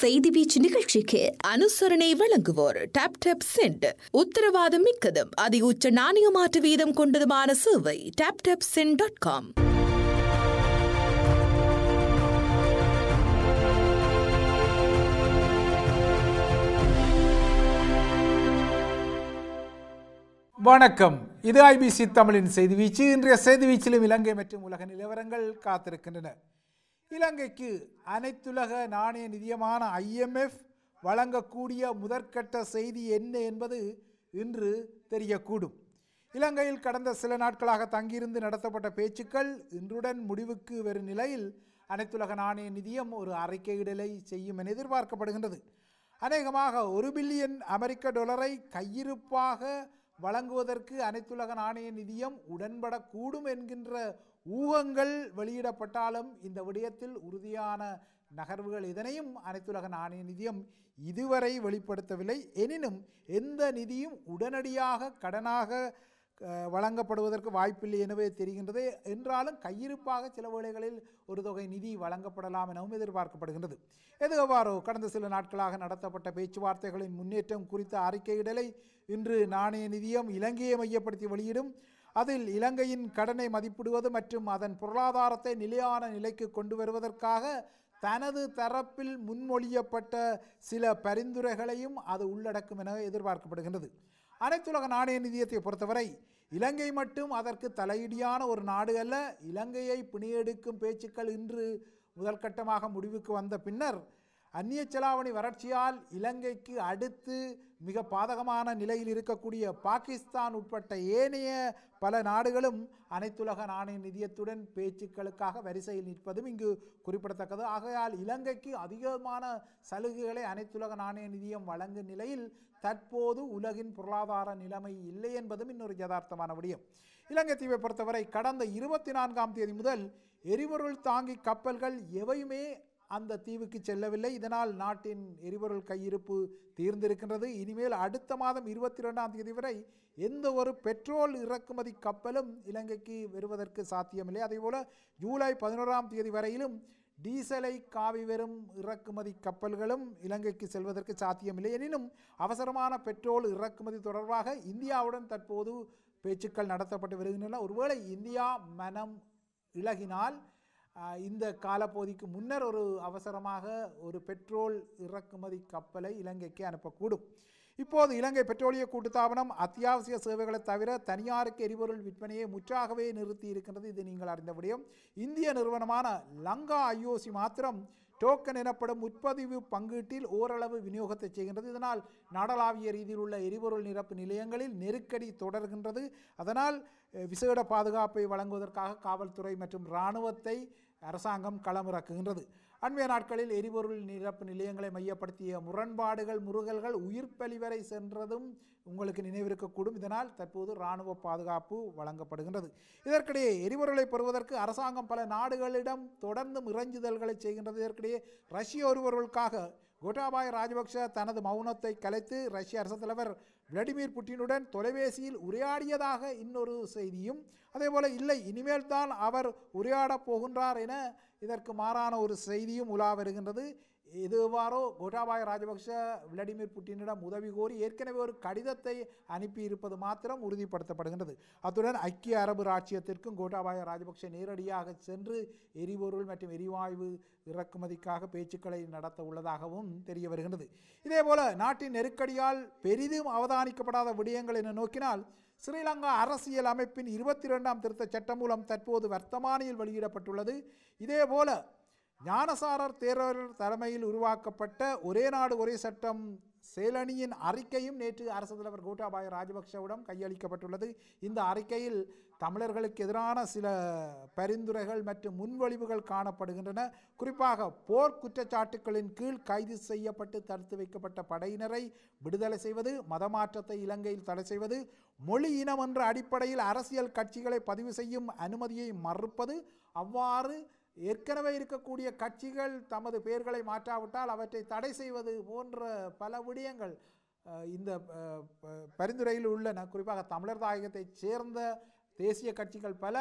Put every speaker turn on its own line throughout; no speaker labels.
செய்தி வீச்சு நிகழ்ச்சிக்கு அனுசரணை வழங்குவோர் டாப் டாப் சென்ட் உத்தரவாதம் மிக்கதும் அதி உச்ச நாணய மாற்று வீதம் கொண்டதுமான சேவை top top cent dot com வணக்கம் இது ஐபிசி தமிழின் செய்தி வீச்சு இன்றைய செய்தி வீச்சிலும் இலங்கை மற்றும் உலக நிலவரங்கள் காத்திருக்கின்றன இலங்கைக்கு அனைத்துலக நாணய நிதியமான ஐஎம்எஃப் வழங்கக்கூடிய முதற்கட்ட செய்தி என்ன என்பது இன்று தெரியக்கூடும் இலங்கையில் கடந்த சில நாட்களாக தங்கியிருந்து நடத்தப்பட்ட பேச்சுக்கள் இன்றுடன் முடிவுக்கு வரும் நிலையில் அனைத்துலக நாணய நிதியம் ஒரு அறிக்கையிடலை செய்யும் என எதிர்பார்க்கப்படுகின்றது அநேகமாக ஒரு பில்லியன் அமெரிக்க டொலரை கையிருப்பாக வழங்குவதற்கு அனைத்துலக நாணய நிதியம் உடன்படக்கூடும் என்கின்ற ஊகங்கள் வெளியிடப்பட்டாலும் இந்த விடயத்தில் உறுதியான நகர்வுகள் இதனையும் அனைத்துலக நாணய நிதியம் இதுவரை வெளிப்படுத்தவில்லை எனினும் எந்த நிதியும் உடனடியாக கடனாக வழங்கப்படுவதற்கு வாய்ப்பில்லை எனவே தெரிகின்றது என்றாலும் கையிருப்பாக சில வேளைகளில் ஒரு தொகை நிதி வழங்கப்படலாம் எனவும் எதிர்பார்க்கப்படுகின்றது எது எவ்வாறோ கடந்த சில நாட்களாக நடத்தப்பட்ட பேச்சுவார்த்தைகளின் முன்னேற்றம் குறித்த அறிக்கையிடலை இன்று நாணய நிதியம் இலங்கையை மையப்படுத்தி வெளியிடும் அதில் இலங்கையின் கடனை மதிப்பிடுவது மற்றும் அதன் பொருளாதாரத்தை நிலையான நிலைக்கு கொண்டு வருவதற்காக தனது தரப்பில் முன்மொழியப்பட்ட சில பரிந்துரைகளையும் அது உள்ளடக்கும் என எதிர்பார்க்கப்படுகின்றது அனைத்துலக நாணய நிதியத்தை பொறுத்தவரை இலங்கை மட்டும் அதற்கு தலையீடியான ஒரு நாடு அல்ல இலங்கையை பிணியெடுக்கும் பேச்சுக்கள் இன்று முதல்கட்டமாக முடிவுக்கு வந்த பின்னர் அந்நிய செலாவணி வறட்சியால் இலங்கைக்கு அடுத்து மிக பாதகமான நிலையில் இருக்கக்கூடிய பாகிஸ்தான் உட்பட்ட ஏனைய பல நாடுகளும் அனைத்துலக நாணய நிதியத்துடன் பேச்சுக்களுக்காக வரிசையில் நிற்பதும் இங்கு குறிப்பிடத்தக்கது ஆகையால் இலங்கைக்கு அதிகமான சலுகைகளை அனைத்துலக நாணய நிதியம் வழங்கும் நிலையில் தற்போது உலகின் பொருளாதார நிலைமை இல்லை என்பதும் இன்னொரு யதார்த்தமான விடயம் இலங்கை தீவை பொறுத்தவரை கடந்த இருபத்தி நான்காம் தேதி முதல் எரிபொருள் தாங்கி கப்பல்கள் எவையுமே அந்த தீவுக்கு செல்லவில்லை இதனால் நாட்டின் எரிபொருள் கையிருப்பு தீர்ந்திருக்கின்றது இனிமேல் அடுத்த மாதம் இருபத்தி ரெண்டாம் தேதி வரை எந்த ஒரு பெட்ரோல் இறக்குமதி கப்பலும் இலங்கைக்கு வருவதற்கு சாத்தியமில்லை அதேபோல் ஜூலை பதினோராம் தேதி வரையிலும் டீசலை காவி வெறும் இறக்குமதி கப்பல்களும் இலங்கைக்கு செல்வதற்கு சாத்தியமில்லை எனினும் அவசரமான பெட்ரோல் இறக்குமதி தொடர்பாக இந்தியாவுடன் தற்போது பேச்சுக்கள் நடத்தப்பட்டு வருகின்றன ஒருவேளை இந்தியா மனம் இழகினால் இந்த காலப்போதிக்கு முன்னர் ஒரு அவசரமாக ஒரு பெட்ரோல் இறக்குமதி கப்பலை இலங்கைக்கு அனுப்பக்கூடும் இப்போது இலங்கை பெட்ரோலிய கூட்டுத்தாபனம் அத்தியாவசிய சேவைகளை தவிர தனியாருக்கு எரிபொருள் விற்பனையை முற்றாகவே நிறுத்தி இருக்கின்றது இது நீங்கள் அறிந்த விடயம் இந்திய நிறுவனமான லங்கா ஐஓசி மாத்திரம் டோக்கன் எனப்படும் உட்பதிவு பங்கீட்டில் ஓரளவு விநியோகத்தை செய்கின்றது இதனால் நாடளாவிய ரீதியில் உள்ள எரிபொருள் நிரப்பு நிலையங்களில் நெருக்கடி தொடர்கின்றது அதனால் விசேட பாதுகாப்பை வழங்குவதற்காக காவல்துறை மற்றும் இராணுவத்தை அரசாங்கம் களமிறக்குகின்றது அண்மைய நாட்களில் எரிபொருள் நிரப்பு நிலையங்களை மையப்படுத்திய முரண்பாடுகள் முருகல்கள் உயிர்ப்பலி வரை சென்றதும் உங்களுக்கு நினைவிருக்கக்கூடும் இதனால் தற்போது இராணுவ பாதுகாப்பு வழங்கப்படுகின்றது இதற்கிடையே எரிபொருளை பெறுவதற்கு அரசாங்கம் பல நாடுகளிடம் தொடர்ந்து இறஞ்சுதல்களை செய்கின்றது இதற்கிடையே ரஷ்ய ஒருவர்களுக்காக கோட்டாபாய் ராஜபக்ஷ தனது மௌனத்தை கலைத்து ரஷ்ய அரசு தலைவர் விளாடிமிர் புட்டினுடன் தொலைபேசியில் உரையாடியதாக இன்னொரு செய்தியும் அதேபோல் இல்லை இனிமேல் தான் அவர் உரையாடப் போகின்றார் என இதற்கு மாறான ஒரு செய்தியும் உலா வருகின்றது இதுவாரோ கோட்டாபாய ராஜபக்ஷ விளாடிமிர் புட்டினிடம் உதவி கோரி ஏற்கனவே ஒரு கடிதத்தை அனுப்பியிருப்பது மாத்திரம் உறுதிப்படுத்தப்படுகின்றது அத்துடன் ஐக்கிய அரபு ராஜ்யத்திற்கும் கோட்டாபாய ராஜபக்ஷ நேரடியாக சென்று எரிபொருள் மற்றும் எரிவாயு இறக்குமதிக்காக பேச்சுக்களை நடத்த உள்ளதாகவும் தெரிய வருகின்றது இதேபோல நாட்டின் நெருக்கடியால் பெரிதும் அவதானிக்கப்படாத விடயங்கள் என நோக்கினால் ஸ்ரீலங்கா அரசியல் அமைப்பின் இருபத்தி இரண்டாம் திருத்த சட்டம் மூலம் தற்போது வர்த்தமானியில் வெளியிடப்பட்டுள்ளது இதேபோல ஞானசாரர் தேரர் தலைமையில் உருவாக்கப்பட்ட ஒரே நாடு ஒரே சட்டம் செயலணியின் அறிக்கையும் நேற்று அரசு தலைவர் கோட்டாபாய ராஜபக்ஷவிடம் கையளிக்கப்பட்டுள்ளது இந்த அறிக்கையில் தமிழர்களுக்கு எதிரான சில பரிந்துரைகள் மற்றும் முன்வழிவுகள் காணப்படுகின்றன குறிப்பாக போர் குற்றச்சாட்டுகளின் கீழ் கைது செய்யப்பட்டு தடுத்து வைக்கப்பட்ட படையினரை விடுதலை செய்வது மதமாற்றத்தை இலங்கையில் தடை செய்வது மொழி இனம் என்ற அடிப்படையில் அரசியல் கட்சிகளை பதிவு செய்யும் அனுமதியை மறுப்பது அவ்வாறு ஏற்கனவே இருக்கக்கூடிய கட்சிகள் தமது பெயர்களை மாற்றாவிட்டால் அவற்றை தடை செய்வது போன்ற பல விடயங்கள் இந்த பரிந்துரையில் உள்ளன குறிப்பாக தமிழர் தாயகத்தை சேர்ந்த தேசிய கட்சிகள் பல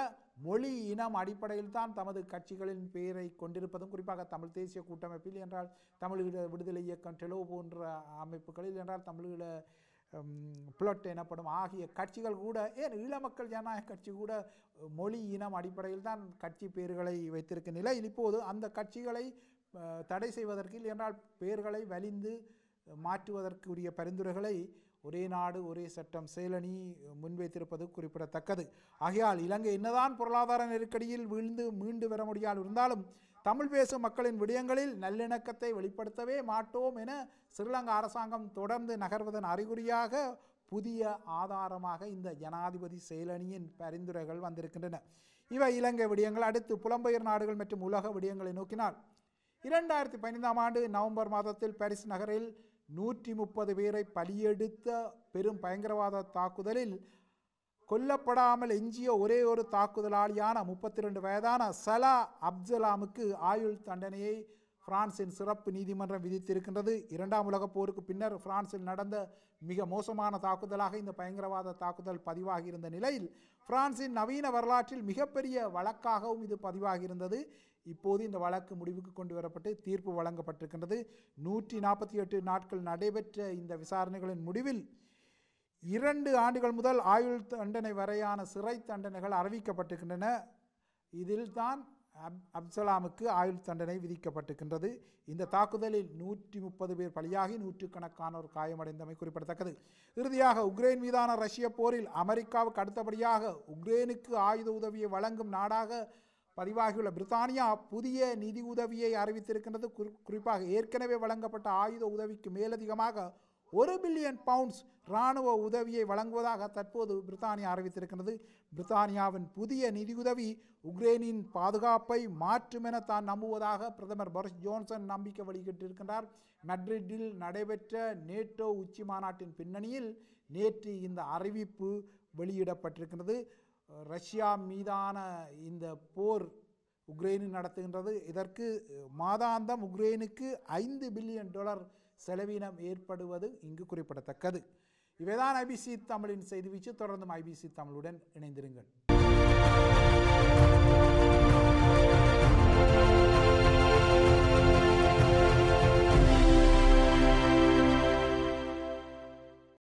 மொழி இனம் அடிப்படையில் தான் தமது கட்சிகளின் பெயரை கொண்டிருப்பதும் குறிப்பாக தமிழ் தேசிய கூட்டமைப்பில் என்றால் தமிழீழ விடுதலை இயக்கம் டெலோ போன்ற அமைப்புகளில் என்றால் தமிழீழ புளட் எனப்படும் ஆகிய கட்சிகள் கூட ஏன் ஈழ மக்கள் ஜனநாயக கட்சி கூட மொழி இனம் அடிப்படையில் தான் கட்சி பேர்களை வைத்திருக்க நிலையில் இப்போது அந்த கட்சிகளை தடை செய்வதற்கு என்றால் பெயர்களை வலிந்து மாற்றுவதற்குரிய பரிந்துரைகளை ஒரே நாடு ஒரே சட்டம் செயலணி முன்வைத்திருப்பது குறிப்பிடத்தக்கது ஆகையால் இலங்கை என்னதான் பொருளாதார நெருக்கடியில் வீழ்ந்து மீண்டு வர முடியாது இருந்தாலும் தமிழ் பேசும் மக்களின் விடயங்களில் நல்லிணக்கத்தை வெளிப்படுத்தவே மாட்டோம் என ஸ்ரீலங்கா அரசாங்கம் தொடர்ந்து நகர்வதன் அறிகுறியாக புதிய ஆதாரமாக இந்த ஜனாதிபதி செயலணியின் பரிந்துரைகள் வந்திருக்கின்றன இவை இலங்கை விடயங்கள் அடுத்து புலம்பெயர் நாடுகள் மற்றும் உலக விடயங்களை நோக்கினால் இரண்டாயிரத்தி பதினைந்தாம் ஆண்டு நவம்பர் மாதத்தில் பாரிஸ் நகரில் நூற்றி முப்பது பேரை பலியெடுத்த பெரும் பயங்கரவாத தாக்குதலில் கொல்லப்படாமல் எஞ்சிய ஒரே ஒரு தாக்குதலாளியான முப்பத்தி ரெண்டு வயதான சலா அப்சலாமுக்கு ஆயுள் தண்டனையை பிரான்சின் சிறப்பு நீதிமன்றம் விதித்திருக்கின்றது இரண்டாம் உலகப் போருக்கு பின்னர் பிரான்சில் நடந்த மிக மோசமான தாக்குதலாக இந்த பயங்கரவாத தாக்குதல் பதிவாகியிருந்த நிலையில் பிரான்சின் நவீன வரலாற்றில் மிகப்பெரிய வழக்காகவும் இது பதிவாகியிருந்தது இப்போது இந்த வழக்கு முடிவுக்கு கொண்டு வரப்பட்டு தீர்ப்பு வழங்கப்பட்டிருக்கின்றது நூற்றி நாற்பத்தி எட்டு நாட்கள் நடைபெற்ற இந்த விசாரணைகளின் முடிவில் இரண்டு ஆண்டுகள் முதல் ஆயுள் தண்டனை வரையான சிறை தண்டனைகள் அறிவிக்கப்பட்டிருக்கின்றன இதில்தான் அப் அப்சலாமுக்கு ஆயுள் தண்டனை விதிக்கப்பட்டிருக்கின்றது இந்த தாக்குதலில் நூற்றி முப்பது பேர் பலியாகி நூற்றுக்கணக்கானோர் காயமடைந்தமை குறிப்பிடத்தக்கது இறுதியாக உக்ரைன் மீதான ரஷ்ய போரில் அமெரிக்காவுக்கு அடுத்தபடியாக உக்ரைனுக்கு ஆயுத உதவியை வழங்கும் நாடாக பதிவாகியுள்ள பிரித்தானியா புதிய நிதி உதவியை அறிவித்திருக்கின்றது குறிப்பாக ஏற்கனவே வழங்கப்பட்ட ஆயுத உதவிக்கு மேலதிகமாக ஒரு பில்லியன் பவுண்ட்ஸ் இராணுவ உதவியை வழங்குவதாக தற்போது பிரித்தானியா அறிவித்திருக்கிறது பிரித்தானியாவின் புதிய நிதியுதவி உக்ரைனின் பாதுகாப்பை மாற்றும் என தான் நம்புவதாக பிரதமர் பரிஸ் ஜோன்சன் நம்பிக்கை வெளியிட்டிருக்கிறார் மட்ரிட்டில் நடைபெற்ற நேட்டோ உச்சி மாநாட்டின் பின்னணியில் நேற்று இந்த அறிவிப்பு வெளியிடப்பட்டிருக்கிறது ரஷ்யா மீதான இந்த போர் உக்ரைனில் நடத்துகின்றது இதற்கு மாதாந்தம் உக்ரைனுக்கு ஐந்து பில்லியன் டாலர் செலவீனம் ஏற்படுவது இங்கு குறிப்பிடத்தக்கது இவைதான் ஐபிசி தமிழின் செய்தி வீச்சு தொடர்ந்தும் ஐபிசி தமிழுடன் இணைந்திருங்கள்